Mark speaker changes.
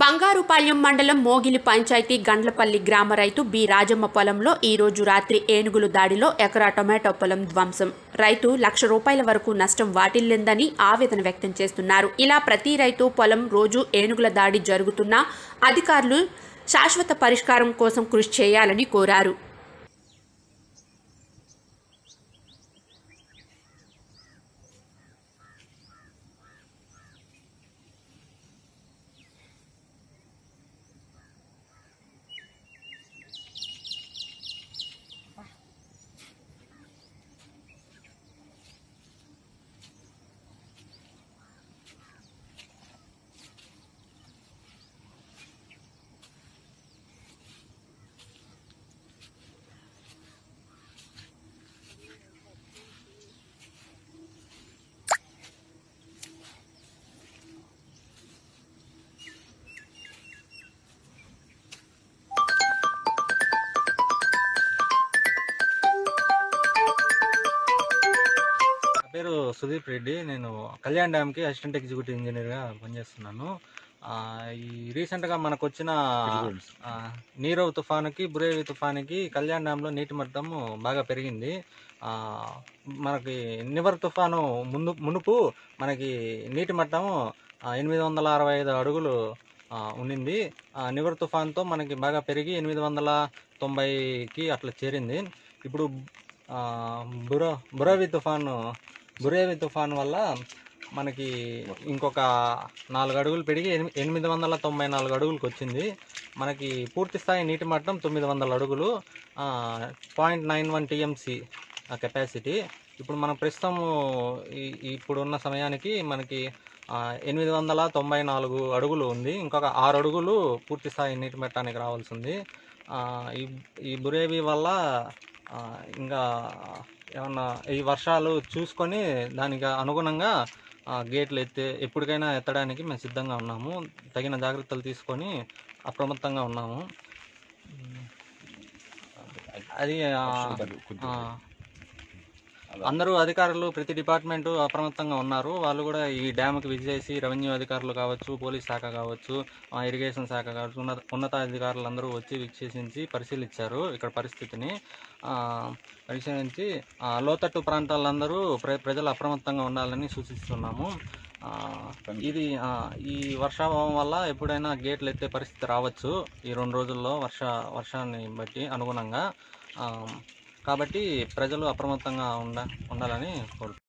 Speaker 1: బంగారుపాళ్యం మండలం మోగిలి పంచాయతీ గండ్లపల్లి గ్రామ రైతు బి రాజమ్మ పొలంలో ఈరోజు రాత్రి ఏనుగులు దాడిలో ఎకరా టొమాటో పొలం ధ్వంసం రైతు లక్ష రూపాయల వరకు నష్టం వాటిల్లిందని ఆవేదన వ్యక్తం చేస్తున్నారు ఇలా ప్రతి రైతు పొలం రోజు ఏనుగుల దాడి జరుగుతున్నా అధికారులు శాశ్వత పరిష్కారం కోసం కృషి చేయాలని కోరారు
Speaker 2: సుదీప్ రెడ్డి నేను కళ్యాణ్ డ్యామ్కి అసిస్టెంట్ ఎగ్జిక్యూటివ్ ఇంజనీర్గా పనిచేస్తున్నాను ఈ రీసెంట్గా మనకు వచ్చిన నీరవ్ తుఫానుకి బురేవి తుఫానుకి కళ్యాణ్ డ్యామ్లో నీటి మట్టము బాగా పెరిగింది మనకి నివర్ తుఫాను ముందు మునుపు మనకి నీటి మట్టము ఎనిమిది వందల అరవై ఐదు అడుగులు ఉండింది నివర్ తుఫాన్తో మనకి బాగా పెరిగి ఎనిమిది వందల తొంభైకి అట్లా చేరింది ఇప్పుడు బుర బురవి తుఫాను బురేవి తుఫాన్ వల్ల మనకి ఇంకొక నాలుగు అడుగులు పెరిగి ఎనిమిది వందల తొంభై నాలుగు అడుగులకు వచ్చింది మనకి పూర్తి స్థాయి నీటి మట్టం తొమ్మిది వందల అడుగులు point nine one TMC capacity ఇప్పుడు మనం ప్రస్తుతము ఇప్పుడున్న సమయానికి మనకి ఎనిమిది వందల తొంభై నాలుగు అడుగులు ఉంది ఇంకొక ఆరు అడుగులు పూర్తి స్థాయి నీటి మట్టానికి రావాల్సింది ఈ ఈ బురేవి వల్ల ఇంకా ఏమన్నా ఈ వర్షాలు చూసుకొని దానికి అనుగుణంగా గేట్లు ఎత్తే ఎప్పటికైనా ఎత్తడానికి మేము సిద్ధంగా ఉన్నాము తగిన జాగ్రత్తలు తీసుకొని అప్రమత్తంగా ఉన్నాము అది అందరూ అధికారులు ప్రతి డిపార్ట్మెంట్ అప్రమత్తంగా ఉన్నారు వాళ్ళు కూడా ఈ డ్యామ్కి విజిట్ చేసి రెవెన్యూ అధికారులు కావచ్చు పోలీస్ శాఖ కావచ్చు ఇరిగేషన్ శాఖ కావచ్చు ఉన్నత ఉన్నతాధికారులు అందరూ వచ్చి విక్షేసించి పరిశీలించారు ఇక్కడ పరిస్థితిని పరిశీలించి లోతట్టు ప్రాంతాలందరూ ప్ర ప్రజలు అప్రమత్తంగా ఉండాలని సూచిస్తున్నాము ఇది ఈ వర్షాభావం వల్ల ఎప్పుడైనా గేట్లు ఎత్తే పరిస్థితి రావచ్చు ఈ రెండు రోజుల్లో వర్ష వర్షాన్ని బట్టి అనుగుణంగా కాబట్టి ప్రజలు అప్రమత్తంగా ఉండ ఉండాలని కోరుతున్నాను